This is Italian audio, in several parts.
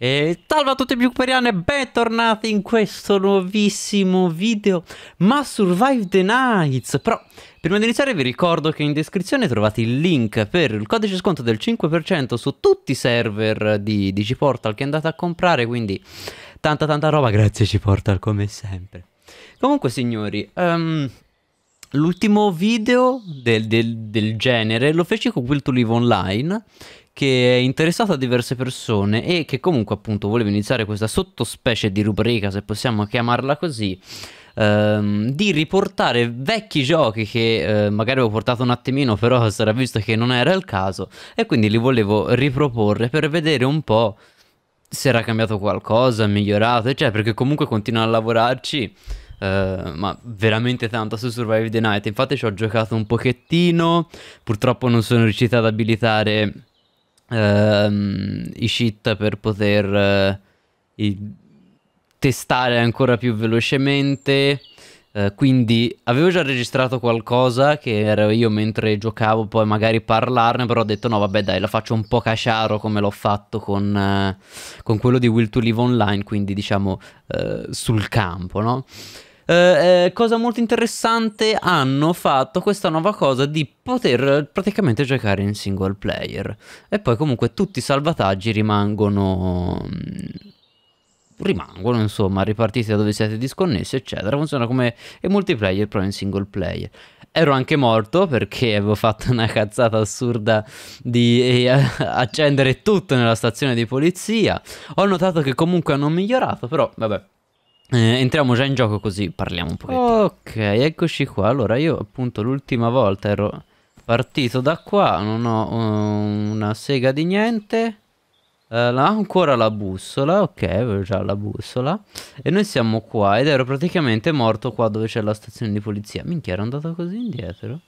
E salve a tutti i piuperiani e bentornati in questo nuovissimo video Ma Survive the Nights Però prima di iniziare vi ricordo che in descrizione trovate il link per il codice sconto del 5% su tutti i server di Digiportal che andate a comprare Quindi tanta tanta roba, grazie Ciportal come sempre Comunque signori, um, l'ultimo video del, del, del genere lo feci con Will to Live Online che è interessato a diverse persone e che comunque appunto voleva iniziare questa sottospecie di rubrica, se possiamo chiamarla così, ehm, di riportare vecchi giochi che eh, magari avevo portato un attimino, però sarà visto che non era il caso e quindi li volevo riproporre per vedere un po' se era cambiato qualcosa, migliorato, eccetera, perché comunque continuo a lavorarci. Uh, ma veramente tanto su Survive the Night. Infatti ci ho giocato un pochettino, purtroppo non sono riuscito ad abilitare uh, i cheat per poter uh, testare ancora più velocemente. Eh, quindi avevo già registrato qualcosa che ero io mentre giocavo, poi magari parlarne, però ho detto no vabbè dai la faccio un po' casciaro come l'ho fatto con, eh, con quello di Will to Live Online, quindi diciamo sul campo, no? Eh, eh, cosa molto interessante, hanno fatto questa nuova cosa di poter eh, praticamente giocare in single player. E poi comunque tutti i salvataggi rimangono mm, rimangono, insomma, ripartiti da dove siete disconnessi, eccetera. Funziona come il multiplayer, però in single player. Ero anche morto perché avevo fatto una cazzata assurda di eh, accendere tutto nella stazione di polizia. Ho notato che comunque hanno migliorato, però vabbè. Eh, entriamo già in gioco così parliamo un pochettino. Ok, eccoci qua. Allora, io appunto l'ultima volta ero partito da qua, non ho uh, una sega di niente. Uh, ancora la bussola, ok, avevo già la bussola. E noi siamo qua ed ero praticamente morto qua dove c'è la stazione di polizia. Minchia, ero andato così indietro.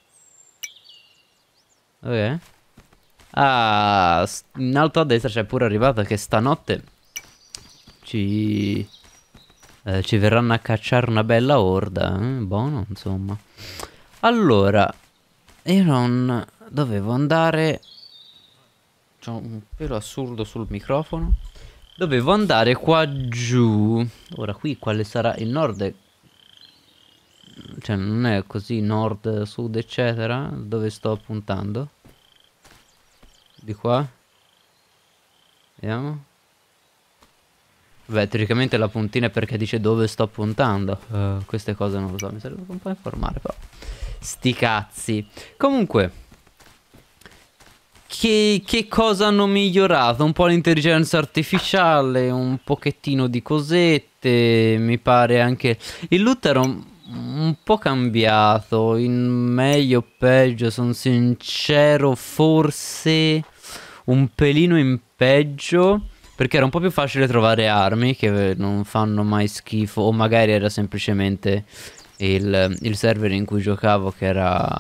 Ok. Ah, in alto a destra c'è pure arrivata che stanotte ci eh, ci verranno a cacciare una bella orda, eh, buono insomma. Allora, io non dovevo andare... C'è un pelo assurdo sul microfono. Dovevo andare qua giù. Ora qui quale sarà il nord? È... Cioè non è così nord, sud eccetera. Dove sto puntando? Di qua? Vediamo. Beh, teoricamente la puntina è perché dice dove sto puntando. Uh, queste cose non lo so, mi serve un po' informare, però. Sti cazzi. Comunque, che, che, cosa hanno migliorato? Un po' l'intelligenza artificiale, un pochettino di cosette, mi pare anche... Il loot era un, un po' cambiato, in meglio o peggio, sono sincero, forse un pelino in peggio perché era un po' più facile trovare armi che non fanno mai schifo o magari era semplicemente il, il server in cui giocavo che era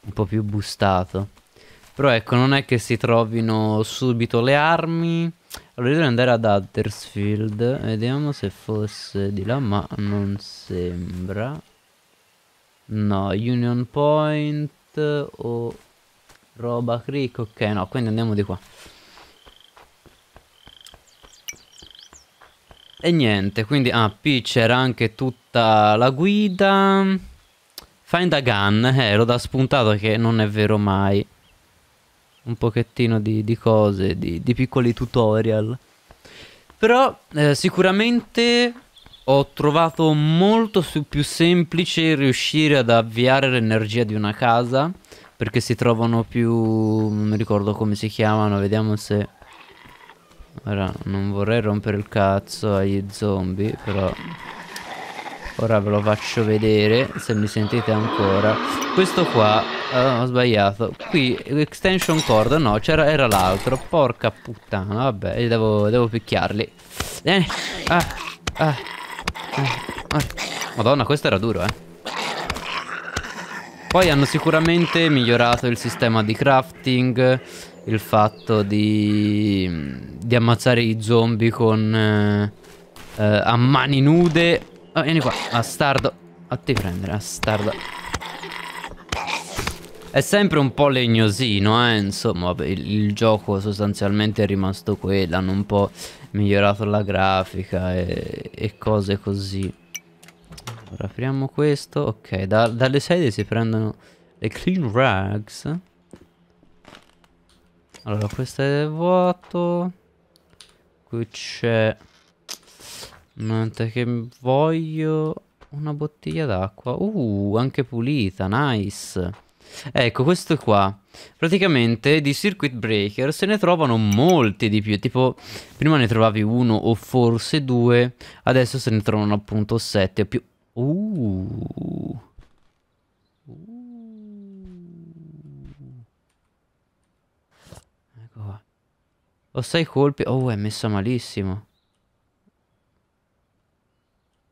un po' più bustato. Però ecco, non è che si trovino subito le armi. Allora io devo andare ad Huddersfield. Vediamo se fosse di là, ma non sembra. No, Union Point o roba Creek. Ok, no, quindi andiamo di qua. E niente, quindi ah, P c'era anche tutta la guida. Find a gun, eh, l'ho da spuntato che non è vero mai. Un pochettino di, di cose, di, di, piccoli tutorial. Però eh, sicuramente ho trovato molto più semplice riuscire ad avviare l'energia di una casa perché si trovano più non mi ricordo come si chiamano vediamo se Ora non vorrei rompere il cazzo agli zombie Però Ora ve lo faccio vedere Se mi sentite ancora Questo qua uh, Ho sbagliato Qui extension cord No c'era era l'altro Porca puttana Vabbè devo, devo picchiarli Vieni eh, ah, ah, ah, ah, Madonna questo era duro eh poi hanno sicuramente migliorato il sistema di crafting il fatto di, di ammazzare i zombie con eh, eh, a mani nude. Oh, vieni qua, astardo. A te prendere, astardo. È sempre un po' legnosino, eh? insomma, il, il, gioco sostanzialmente è rimasto quello, hanno un po' migliorato la grafica e, e cose così. Ora apriamo questo, ok, da, dalle sedie si prendono le clean rags. Allora, questo è vuoto. Qui c'è... Niente che voglio... Una bottiglia d'acqua. Uh, anche pulita, nice. Ecco, questo qua. Praticamente di circuit breaker se ne trovano molti di più. Tipo, prima ne trovavi uno o forse due. Adesso se ne trovano appunto sette o più. Uh. uh. Ho sei colpi. Oh, è messa malissimo.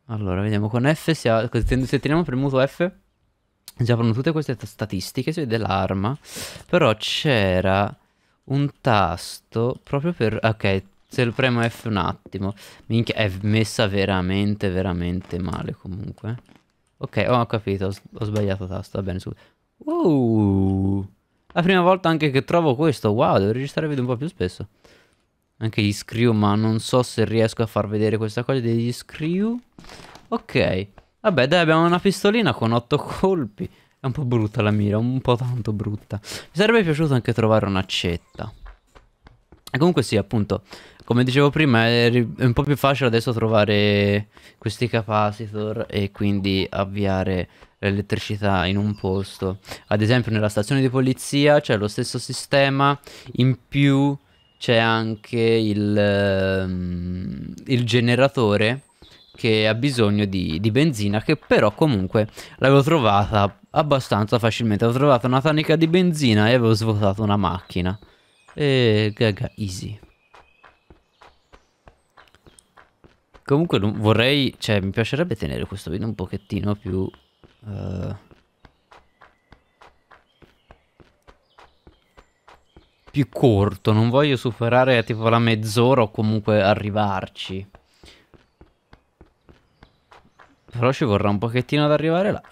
Allora, vediamo con F, si ha, se teniamo premuto F, si aprono tutte queste statistiche, si vede l'arma, però c'era un tasto proprio per... Ok, se lo premo F un attimo, minchia, è messa veramente, veramente male comunque. Ok, oh, ho capito, ho, ho sbagliato tasto, va bene, su. Uh, la prima volta anche che trovo questo, wow, devo registrare video un po' più spesso. Anche gli screw, ma non so se riesco a far vedere questa cosa degli screw. Ok. Vabbè, dai, abbiamo una pistolina con otto colpi. È un po' brutta la mira, un po' tanto brutta. Mi sarebbe piaciuto anche trovare un'accetta. E comunque sì, appunto, come dicevo prima, è un po' più facile adesso trovare questi capacitor e quindi avviare l'elettricità in un posto. Ad esempio nella stazione di polizia c'è lo stesso sistema, in più c'è anche il, ehm, il generatore che ha bisogno di, di, benzina che però comunque l'avevo trovata abbastanza facilmente avevo trovato una tanica di benzina e avevo svuotato una macchina e gaga easy comunque vorrei cioè mi piacerebbe tenere questo video un pochettino più uh, più corto. Non voglio superare tipo la mezz'ora o comunque arrivarci. Però ci vorrà un pochettino ad arrivare là.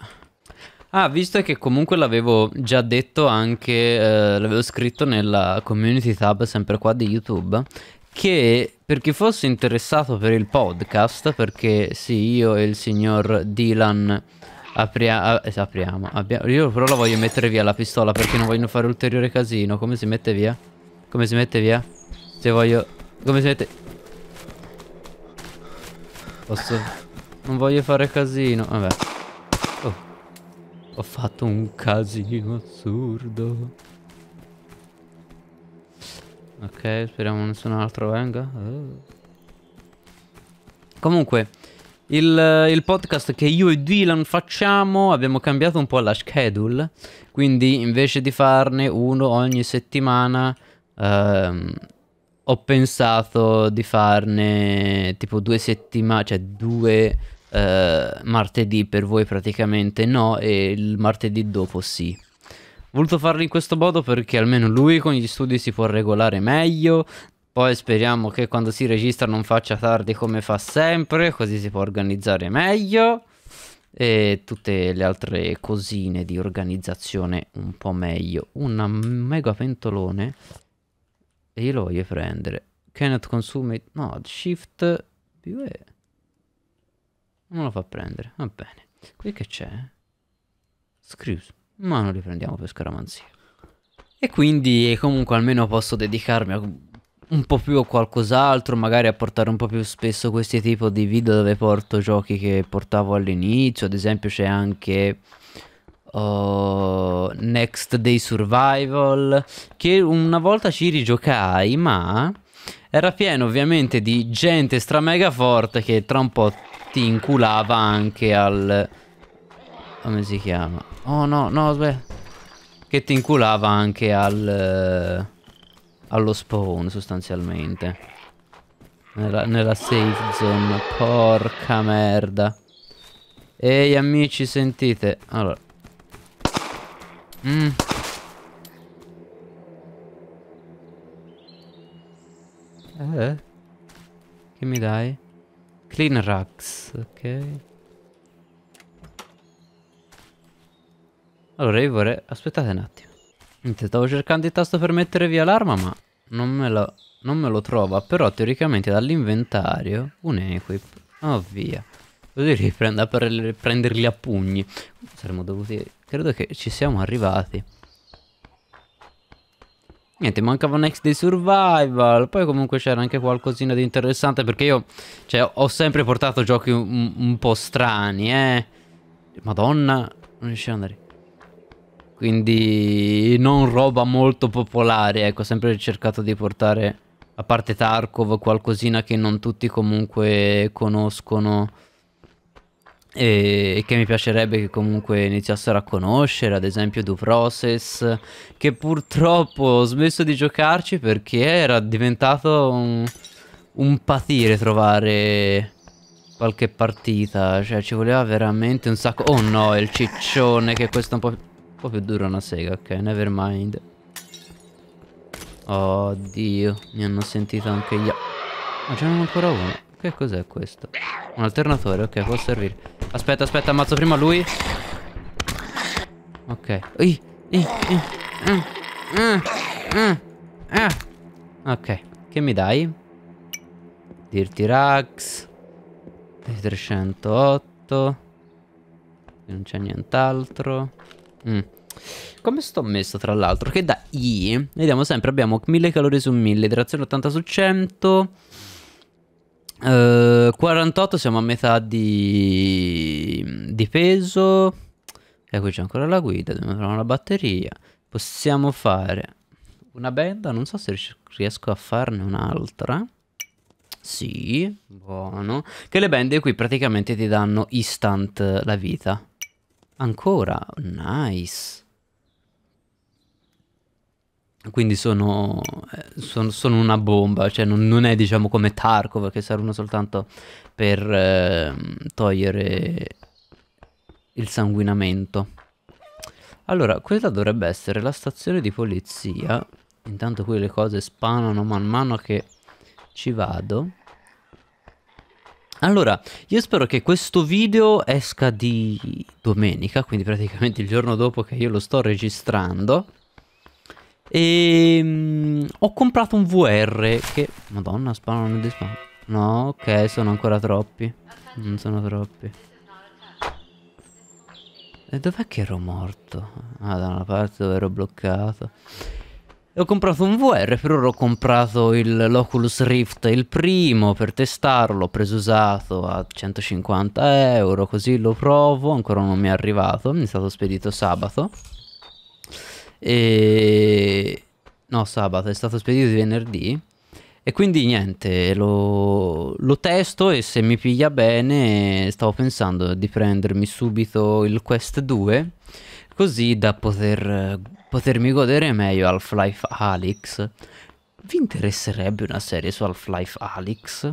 Ah, visto che comunque l'avevo già detto anche, eh, l'avevo scritto nella community tab sempre qua di YouTube, che per chi fosse interessato per il podcast, perché sì, io e il signor Dylan Apria eh, apriamo. Abbiamo io però la voglio mettere via la pistola perché non voglio fare ulteriore casino. Come si mette via? Come si mette via? Se voglio... Come si mette... Posso... Non voglio fare casino. Vabbè. Oh. Ho fatto un casino assurdo. Ok, speriamo nessun altro venga. Oh. Comunque il, il, podcast che io e Dylan facciamo, abbiamo cambiato un po' la schedule, quindi invece di farne uno ogni settimana, ehm, ho pensato di farne tipo due settimane, cioè due eh, martedì per voi praticamente no e il martedì dopo sì. Ho voluto farlo in questo modo perché almeno lui con gli studi si può regolare meglio, poi speriamo che quando si registra non faccia tardi come fa sempre, così si può organizzare meglio. E tutte le altre cosine di organizzazione un po' meglio. Un mega pentolone. E io lo voglio prendere. Cannot consume... It. No, shift... più e... Non lo fa prendere, va bene. Qui che c'è? Screws. Ma non li prendiamo per scaramanzia. E quindi comunque almeno posso dedicarmi a un po' più o qualcos'altro, magari a portare un po' più spesso questi tipi di video dove porto giochi che portavo all'inizio, ad esempio c'è anche uh, Next Day Survival, che una volta ci rigiocai, ma era pieno ovviamente di gente stramega forte che tra un po' ti inculava anche al... come si chiama? Oh no, no, aspetta. Che ti inculava anche al allo spawn sostanzialmente. Nella, nella safe zone. Porca merda. Ehi amici, sentite. Allora. Mm. Eh? Che mi dai? Clean racks, ok. Allora io vorrei... Aspettate un attimo. Stavo cercando il tasto per mettere via l'arma, ma non me lo, non me lo trova, però teoricamente dall'inventario un equip. Oh via. Così riprenda per prenderli a pugni. Saremmo dovuti... Credo che ci siamo arrivati. Niente, mancava un ex di Survival. Poi comunque c'era anche qualcosina di interessante perché io... Cioè, ho sempre portato giochi un, un po' strani, eh. Madonna, non riesci ad andare quindi non roba molto popolare, ecco, ho sempre cercato di portare, a parte Tarkov, qualcosina che non tutti comunque conoscono e che mi piacerebbe che comunque iniziassero a conoscere, ad esempio Do Process, che purtroppo ho smesso di giocarci perché era diventato un, un patire trovare qualche partita, cioè ci voleva veramente un sacco... Oh no, il ciccione che questo è un po' po' più dura una sega, ok, never mind. Oddio, mi hanno sentito anche gli... Ma ce n'è ancora uno. Che cos'è questo? Un alternatore, ok, può servire. Aspetta, aspetta, ammazzo prima lui. Ok. I, i, i. Mm, mm, mm, ok, che mi dai? Dirty Rax. 308. Non c'è nient'altro. Mm. Come sto messo tra l'altro? Che da I, vediamo sempre, abbiamo 1000 calorie su 1000, idratazione 80 su 100, eh, 48 siamo a metà di, di peso, e qui c'è ancora la guida, dobbiamo trovare una batteria, possiamo fare una benda, non so se riesco a farne un'altra. Sì, buono. Che le bende qui praticamente ti danno instant la vita. Ancora, nice. Quindi sono, eh, sono, sono una bomba, cioè non, non, è diciamo come Tarkov che servono soltanto per eh, togliere il sanguinamento. Allora, quella dovrebbe essere la stazione di polizia. Intanto qui le cose spanano man mano che ci vado. Allora, io spero che questo video esca di domenica, quindi praticamente il giorno dopo che io lo sto registrando. E ehm, mh, ho comprato un VR che... Madonna, spawnano di spawn. No, ok, sono ancora troppi. Non sono troppi. E dov'è che ero morto? Ah, da una parte dove ero bloccato. Ho comprato un VR, per ora ho comprato il, l'Oculus Rift, il primo, per testarlo, ho preso usato a 150 euro, così lo provo, ancora non mi è arrivato, mi è stato spedito sabato. E... No, sabato, è stato spedito venerdì. E quindi niente, lo, lo, testo e se mi piglia bene stavo pensando di prendermi subito il Quest 2 così da poter, potermi godere meglio Half-Life Alyx. Vi interesserebbe una serie su Half-Life Alyx?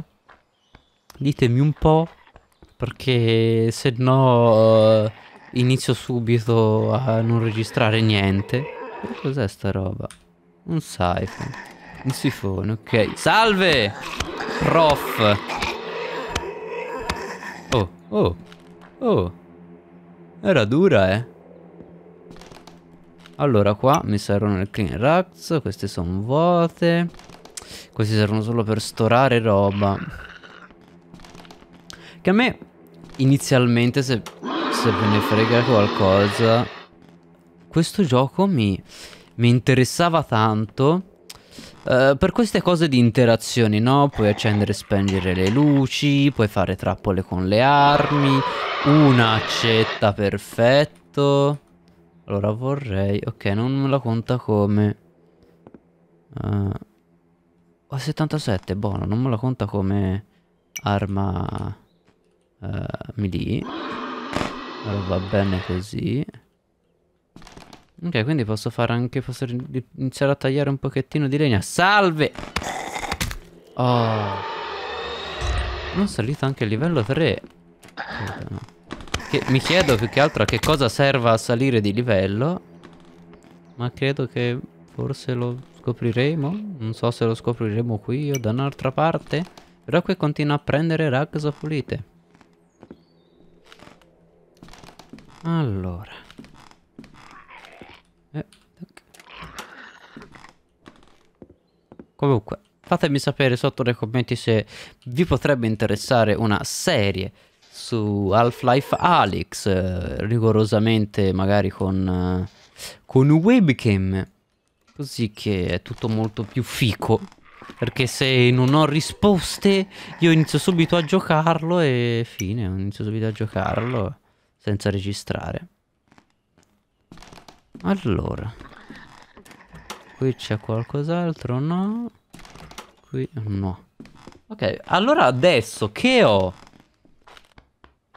Ditemi un po', perché se no eh, inizio subito a non registrare niente. Cos'è sta roba? Un siphon. Un sifone, ok. Salve! Prof! Oh, oh, oh. Era dura, eh. Allora qua mi servono le clean racks Queste sono vuote Queste servono solo per storare roba Che a me inizialmente se, se ve ne frega qualcosa Questo gioco mi, mi interessava tanto Uh, per queste cose di interazioni, no? Puoi accendere e spengere le luci, puoi fare trappole con le armi, una accetta perfetto. Allora vorrei... Ok, non me la conta come... Uh, eh, 77, buono, non me la conta come arma uh, melee. Allora va bene così. Ok, quindi posso fare anche... Posso iniziare a tagliare un pochettino di legna. Salve! Oh... Non salito anche il livello 3. Oh, no. Che mi chiedo più che altro a che cosa serva a salire di livello. Ma credo che forse lo scopriremo. Non so se lo scopriremo qui o da un'altra parte. Però qui continua a prendere raggio pulite. Allora. Eh, Comunque, fatemi sapere sotto nei commenti se vi potrebbe interessare una serie su Half-Life Alyx, eh, rigorosamente magari con, eh, con webcam, così che è tutto molto più fico. Perché se non ho risposte io inizio subito a giocarlo e fine, inizio subito a giocarlo senza registrare. Allora, qui c'è qualcos'altro, no? Qui no. Ok, allora adesso che ho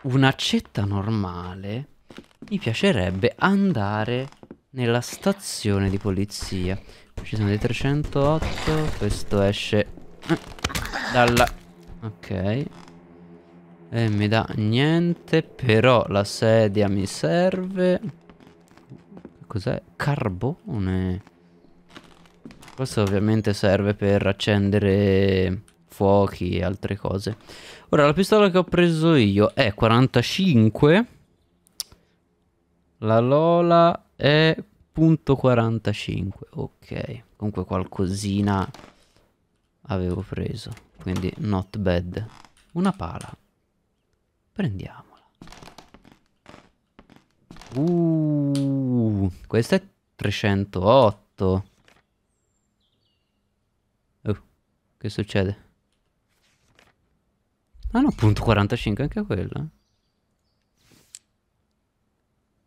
una un'accetta normale, mi piacerebbe andare nella stazione di polizia. ci sono dei 308, questo esce eh, dalla... Ok. E mi dà niente, però la sedia mi serve. Cos'è? Carbone. Questo ovviamente serve per accendere fuochi e altre cose. Ora la pistola che ho preso io è 45 La Lola è .45 Ok Comunque qualcosina avevo preso Quindi not bad Una pala Prendiamola Uh, Questa è 308 uh, Che succede? Ah no, punto 45 anche quella. Eh.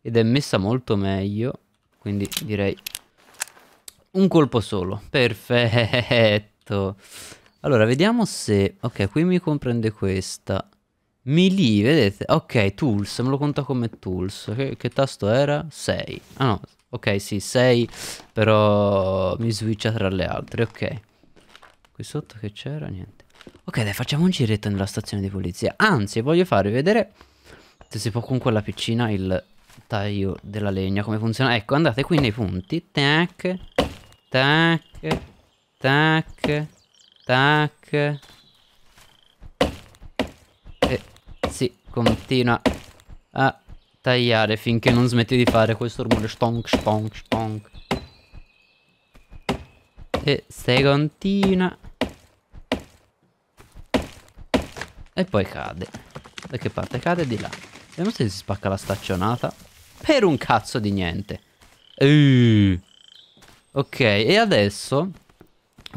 Ed è messa molto meglio, quindi direi un colpo solo. Perfetto. Allora, vediamo se... Ok, qui mi comprende questa. Melee, vedete? Ok, tools, me lo conta come tools. Che, che tasto era? 6. Ah no, ok, sì, 6, però mi switcha tra le altre, ok. Qui sotto che c'era? Niente. Ok, dai, facciamo un giretto nella stazione di polizia. Anzi, voglio farvi vedere se si può con quella piccina il taglio della legna, come funziona. Ecco, andate qui nei punti. Tac, tac, tac, tac. E si continua a tagliare finché non smetti di fare questo rumore stonk, stonk, stonk. E se continua E poi cade. Da che parte? Cade di là. Vediamo se si spacca la staccionata. Per un cazzo di niente. Eeeh. Ok, e adesso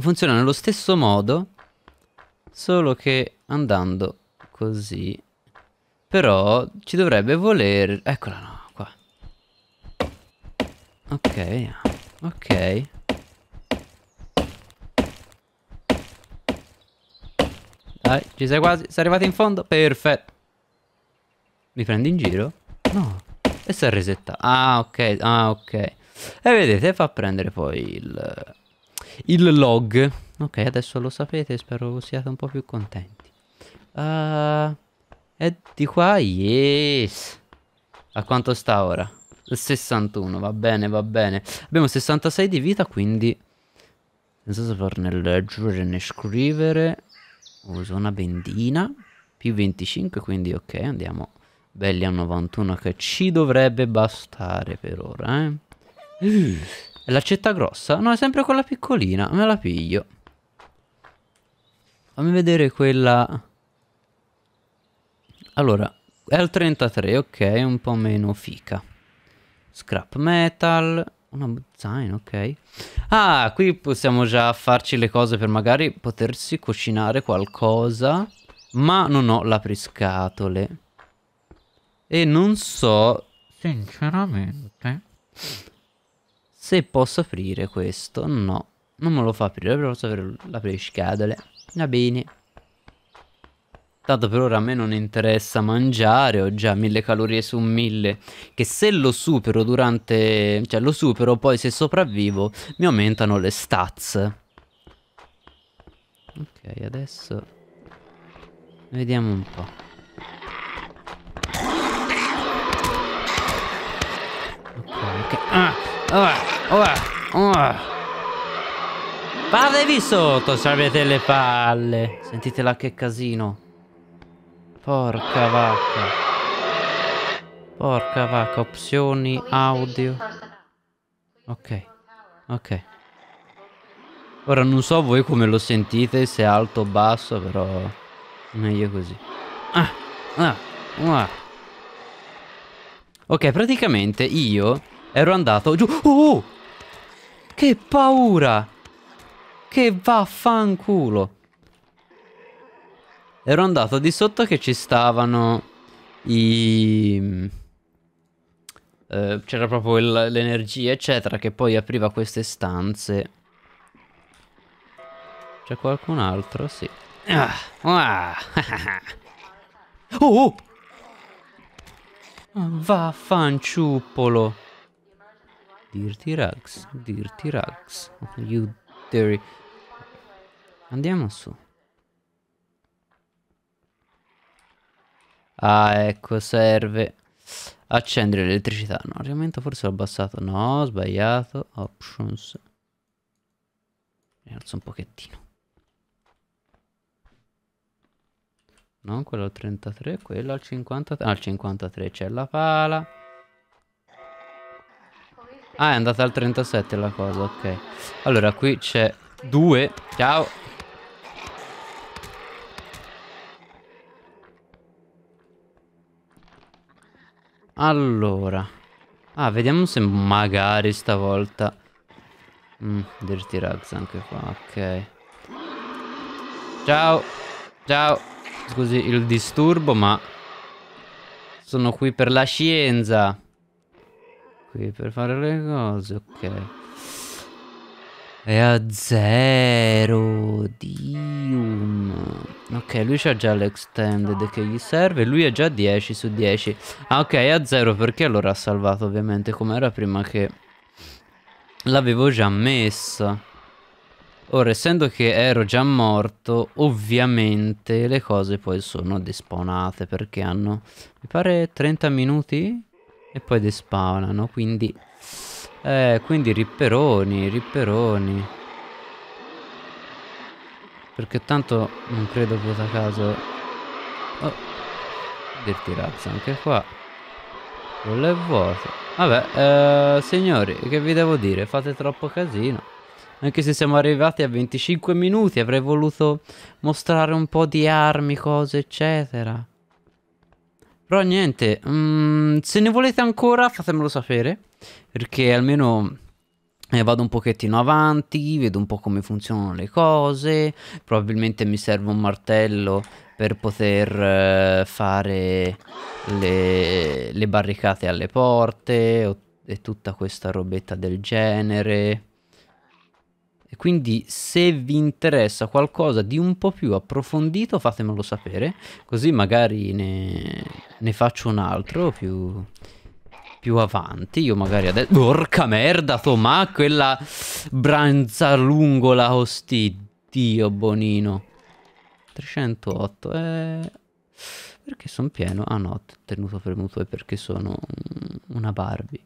funziona nello stesso modo, solo che andando così. Però ci dovrebbe voler... Eccola, no, qua. Ok, ok. Dai, ci sei quasi. Sei arrivato in fondo? Perfetto. Mi prendi in giro? No. E si è resetta. Ah, ok. Ah, ok. E vedete, fa prendere poi il, il log. Ok, adesso lo sapete. Spero siate un po' più contenti. Uh, è di qua? Yes. A quanto sta ora? 61, va bene, va bene. Abbiamo 66 di vita, quindi... Non so se farne leggere né scrivere. Uso una bendina. Più 25, quindi ok, andiamo belli a 91 che ci dovrebbe bastare per ora, eh. Uh, è l'accetta grossa? No, è sempre quella piccolina, me la piglio. Fammi vedere quella... Allora, è al 33, ok, un po' meno fica. Scrap metal, una zaino, ok. Ah, qui possiamo già farci le cose per magari potersi cucinare qualcosa. Ma non ho l'apriscatole. E non so, sinceramente, se posso aprire questo. No, non me lo fa aprire, però posso avere l'apriscatole. Va bene. Tanto per ora a me non interessa mangiare, ho già mille calorie su mille, che se lo supero durante, cioè lo supero poi se sopravvivo mi aumentano le stats. Ok, adesso vediamo un po'. Ok, ok. Ah, ah, ah, ah. Fatevi sotto, salvete le palle. Sentitela che casino. Porca vacca. Porca vacca. Opzioni, audio. Ok. Ok. Ora non so voi come lo sentite, se è alto o basso, però... Meglio così. Ah, ah, ah. Ok, praticamente io ero andato giù... Oh! oh! Che paura! Che vaffanculo! Ero andato di sotto che ci stavano i... Eh, C'era proprio l'energia eccetera che poi apriva queste stanze. C'è qualcun altro? Sì. Ah, ah, oh! oh. Dirty rags, dirty rags. You dirty. Andiamo su. Ah, ecco, serve accendere l'elettricità. No, argomento forse l'ho abbassato. No, ho sbagliato. Options. alzo un pochettino. No, quello al 33, quello al 53. Ah, al 53 c'è la pala. Ah, è andata al 37 la cosa, ok. Allora, qui c'è due. Ciao. Allora. Ah, vediamo se magari stavolta... Mm, Dirty Rugs anche qua, ok. Ciao. Ciao. Scusi il disturbo, ma... Sono qui per la scienza. Qui per fare le cose, ok. E a zero. Dium. Ok, lui c'ha già l'extended che gli serve. Lui è già 10 su 10. Ah, ok, è a 0 perché allora ha salvato ovviamente come era prima che l'avevo già messa. Ora, essendo che ero già morto, ovviamente le cose poi sono despawnate perché hanno, mi pare, 30 minuti e poi despawnano, quindi... Eh, quindi ripperoni, ripperoni. Perché tanto non credo vota caso... Oh, dirti razza anche qua. Quello è vuoto. Vabbè, eh, signori, che vi devo dire? Fate troppo casino. Anche se siamo arrivati a 25 minuti, avrei voluto mostrare un po' di armi, cose, eccetera. Però niente, mm, se ne volete ancora fatemelo sapere, perché almeno eh, vado un pochettino avanti, vedo un po' come funzionano le cose, probabilmente mi serve un martello per poter eh, fare le, le, barricate alle porte o, e tutta questa robetta del genere. E quindi se vi interessa qualcosa di un po' più approfondito fatemelo sapere, così magari ne, ne faccio un altro più più avanti. Io magari adesso... Porca merda, Tomà, quella branzalungola ostidio, bonino. 308, eh... Perché sono pieno? Ah no, tenuto premuto è perché sono una Barbie.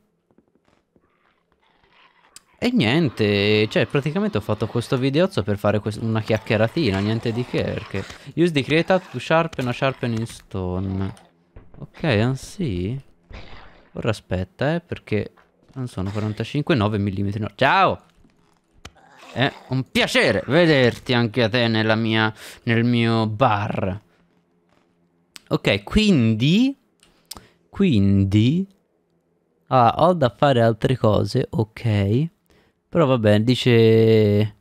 E niente, cioè praticamente ho fatto questo videozzo per fare una chiacchieratina, niente di che perché... Use the creator to sharpen a sharpening stone. Ok, anzi... Ora aspetta, eh, perché non sono 45,9 mm. No. Ciao! È un piacere vederti anche a te nella mia, nel mio bar. Ok, quindi... Quindi... Ah, ho da fare altre cose, ok. Però va bene, dice...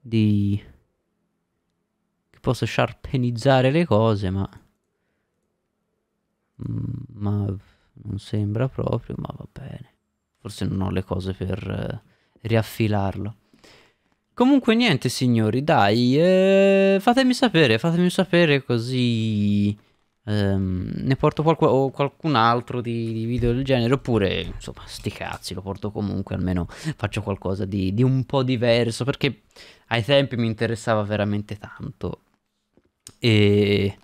Di... Che posso sharpenizzare le cose, ma... Mm, ma non sembra proprio, ma va bene. Forse non ho le cose per eh, riaffilarlo. Comunque niente signori, dai, eh, fatemi sapere, fatemi sapere così ehm, ne porto qualcu qualcun altro di, di, video del genere, oppure insomma sti cazzi, lo porto comunque, almeno faccio qualcosa di, di un po' diverso, perché ai tempi mi interessava veramente tanto. E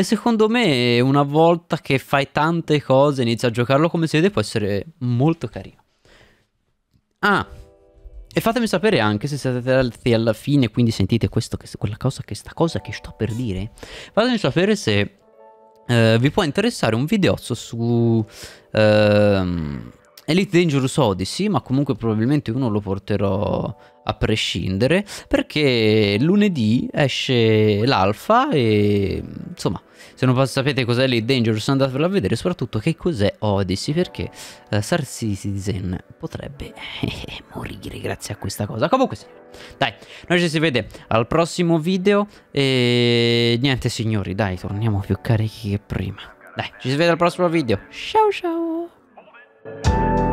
e secondo me una volta che fai tante cose, inizi a giocarlo come si vede, può essere molto carino. Ah, e fatemi sapere anche se siete alti alla fine, quindi sentite questo, quella cosa, che cosa che sto per dire. Fatemi sapere se eh, vi può interessare un videozzo su eh, Elite Dangerous Odyssey, ma comunque probabilmente uno lo porterò a prescindere, perché lunedì esce l'alfa e insomma se non sapete cos'è Late Dangerous andatevelo a vedere, soprattutto che cos'è Odyssey, perché uh, eh, Star Citizen potrebbe eh, eh, morire grazie a questa cosa. Comunque sì. Dai, noi ci si vede al prossimo video e niente signori, dai, torniamo più carichi che prima. Dai, ci si vede al prossimo video. Ciao ciao!